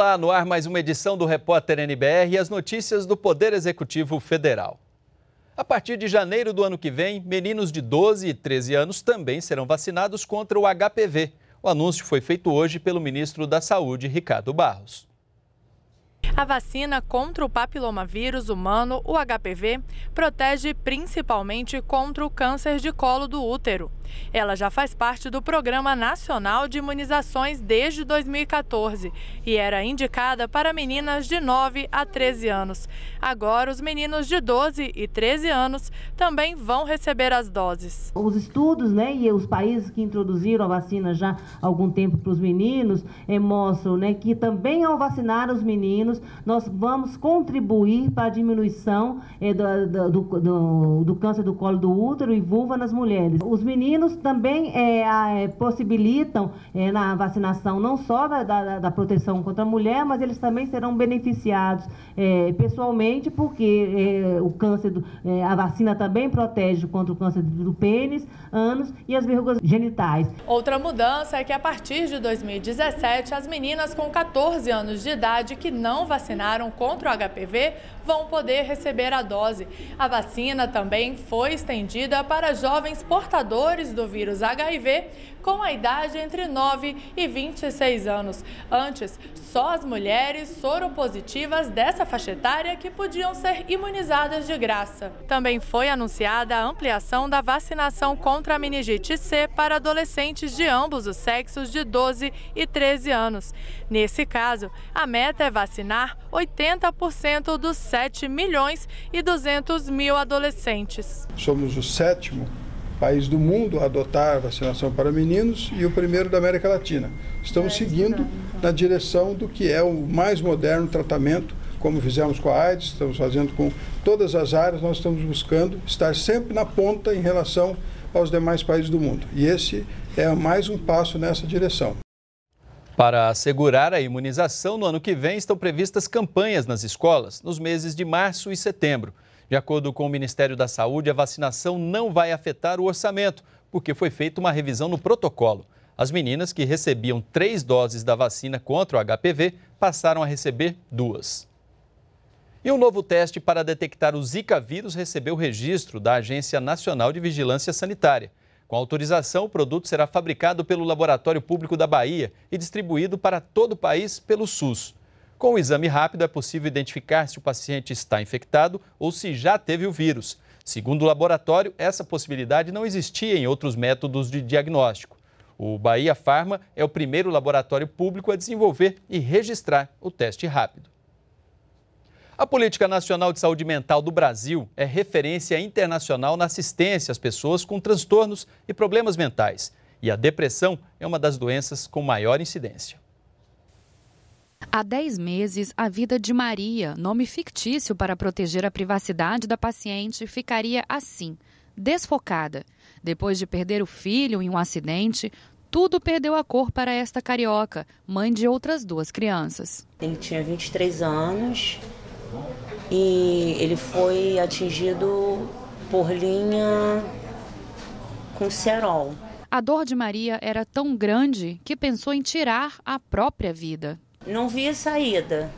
Olá, no ar mais uma edição do Repórter NBR e as notícias do Poder Executivo Federal. A partir de janeiro do ano que vem, meninos de 12 e 13 anos também serão vacinados contra o HPV. O anúncio foi feito hoje pelo ministro da Saúde, Ricardo Barros. A vacina contra o papilomavírus humano, o HPV, protege principalmente contra o câncer de colo do útero. Ela já faz parte do Programa Nacional de Imunizações desde 2014 e era indicada para meninas de 9 a 13 anos. Agora, os meninos de 12 e 13 anos também vão receber as doses. Os estudos né, e os países que introduziram a vacina já há algum tempo para os meninos eh, mostram né, que também ao vacinar os meninos, nós vamos contribuir para a diminuição é, eh, do, do, do, do, câncer do colo do útero e vulva nas mulheres. Os meninos também é, possibilitam na vacinação não só da, da, da, proteção contra a mulher, mas eles também serão beneficiados pessoalmente, porque o câncer, do, a vacina também protege contra o câncer do pênis, ânus e as verrugas genitais. Outra mudança é que a partir de 2017, as meninas com 14 anos de idade que não vacinaram contra o HPV vão poder receber a dose. A vacina também foi estendida para jovens portadores do vírus HIV com a idade entre 9 e 26 anos. Antes, só as mulheres soropositivas dessa faixa etária que podiam ser imunizadas de graça. Também foi anunciada a ampliação da vacinação contra a meningite C para adolescentes de ambos os sexos de 12 e 13 anos. Nesse caso, a meta é vacinar vacinar 80% dos 7 milhões e 200 mil adolescentes. Somos o sétimo país do mundo a adotar vacinação para meninos e o primeiro da América Latina. Estamos é, seguindo então. na direção do que é o mais moderno tratamento, como fizemos com a AIDS, estamos fazendo com todas as áreas, nós estamos buscando estar sempre na ponta em relação aos demais países do mundo. E esse é mais um passo nessa direção. Para assegurar a imunização, no ano que vem estão previstas campanhas nas escolas, nos meses de março e setembro. De acordo com o Ministério da Saúde, a vacinação não vai afetar o orçamento, porque foi feita uma revisão no protocolo. As meninas que recebiam três doses da vacina contra o HPV passaram a receber duas. E um novo teste para detectar o Zika vírus recebeu registro da Agência Nacional de Vigilância Sanitária. Com autorização, o produto será fabricado pelo Laboratório Público da Bahia e distribuído para todo o país pelo SUS. Com o exame rápido, é possível identificar se o paciente está infectado ou se já teve o vírus. Segundo o laboratório, essa possibilidade não existia em outros métodos de diagnóstico. O Bahia Pharma é o primeiro laboratório público a desenvolver e registrar o teste rápido. A Política Nacional de Saúde Mental do Brasil é referência internacional na assistência às pessoas com transtornos e problemas mentais. E a depressão é uma das doenças com maior incidência. Há 10 meses, a vida de Maria, nome fictício para proteger a privacidade da paciente, ficaria assim, desfocada. Depois de perder o filho em um acidente, tudo perdeu a cor para esta carioca, mãe de outras duas crianças. Ele tinha 23 anos, e ele foi atingido por linha com cerol. A dor de Maria era tão grande que pensou em tirar a própria vida. Não via saída.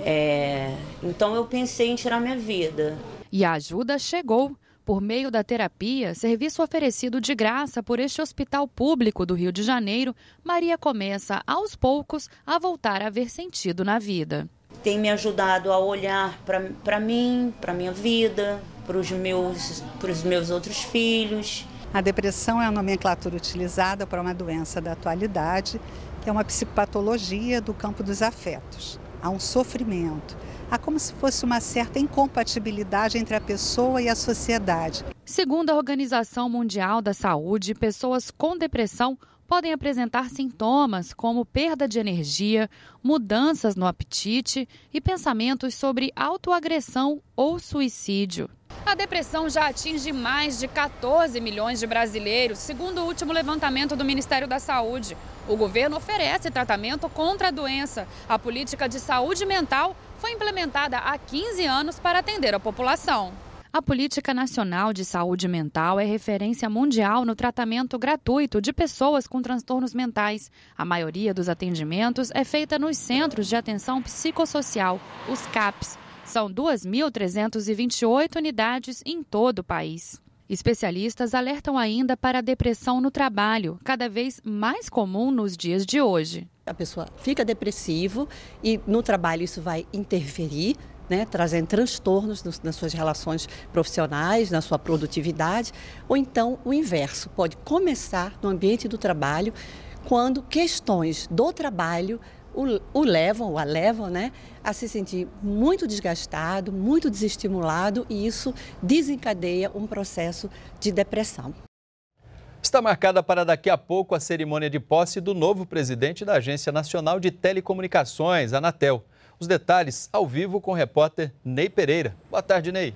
É... Então eu pensei em tirar minha vida. E a ajuda chegou por meio da terapia, serviço oferecido de graça por este hospital público do Rio de Janeiro, Maria começa aos poucos a voltar a ver sentido na vida tem me ajudado a olhar para mim, para minha vida, para os meus, meus outros filhos. A depressão é a nomenclatura utilizada para uma doença da atualidade, que é uma psicopatologia do campo dos afetos a um sofrimento. Há como se fosse uma certa incompatibilidade entre a pessoa e a sociedade. Segundo a Organização Mundial da Saúde, pessoas com depressão podem apresentar sintomas como perda de energia, mudanças no apetite e pensamentos sobre autoagressão ou suicídio. A depressão já atinge mais de 14 milhões de brasileiros, segundo o último levantamento do Ministério da Saúde. O governo oferece tratamento contra a doença. A política de saúde mental foi implementada há 15 anos para atender a população. A Política Nacional de Saúde Mental é referência mundial no tratamento gratuito de pessoas com transtornos mentais. A maioria dos atendimentos é feita nos Centros de Atenção Psicossocial, os CAPs. São 2.328 unidades em todo o país. Especialistas alertam ainda para a depressão no trabalho, cada vez mais comum nos dias de hoje. A pessoa fica depressivo e no trabalho isso vai interferir, né, trazendo transtornos nas suas relações profissionais, na sua produtividade, ou então o inverso, pode começar no ambiente do trabalho quando questões do trabalho o, o levam, ou a levam, né, a se sentir muito desgastado, muito desestimulado e isso desencadeia um processo de depressão. Está marcada para daqui a pouco a cerimônia de posse do novo presidente da Agência Nacional de Telecomunicações, Anatel. Os detalhes ao vivo com o repórter Ney Pereira. Boa tarde, Ney.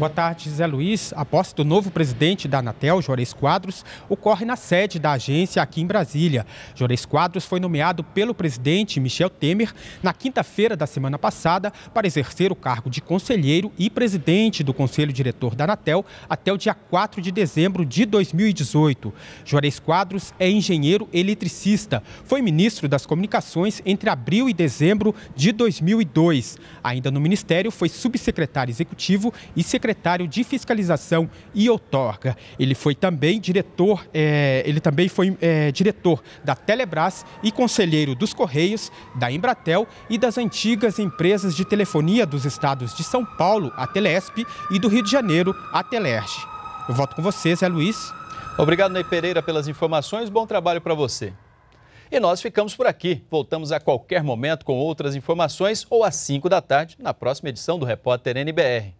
Boa tarde, Zé Luiz. A posse do novo presidente da Anatel, Juarez Quadros, ocorre na sede da agência aqui em Brasília. Juarez Quadros foi nomeado pelo presidente Michel Temer na quinta-feira da semana passada para exercer o cargo de conselheiro e presidente do Conselho Diretor da Anatel até o dia 4 de dezembro de 2018. Juarez Quadros é engenheiro eletricista. Foi ministro das Comunicações entre abril e dezembro de 2002. Ainda no ministério, foi subsecretário executivo e secretário secretário de fiscalização e outorga. Ele foi também diretor, é, ele também foi é, diretor da Telebrás e conselheiro dos Correios, da Embratel e das antigas empresas de telefonia dos estados de São Paulo, a Telesp, e do Rio de Janeiro, a Telerge. Eu volto com você, Zé Luiz. Obrigado, Ney Pereira, pelas informações. Bom trabalho para você. E nós ficamos por aqui. Voltamos a qualquer momento com outras informações ou às 5 da tarde na próxima edição do Repórter NBR.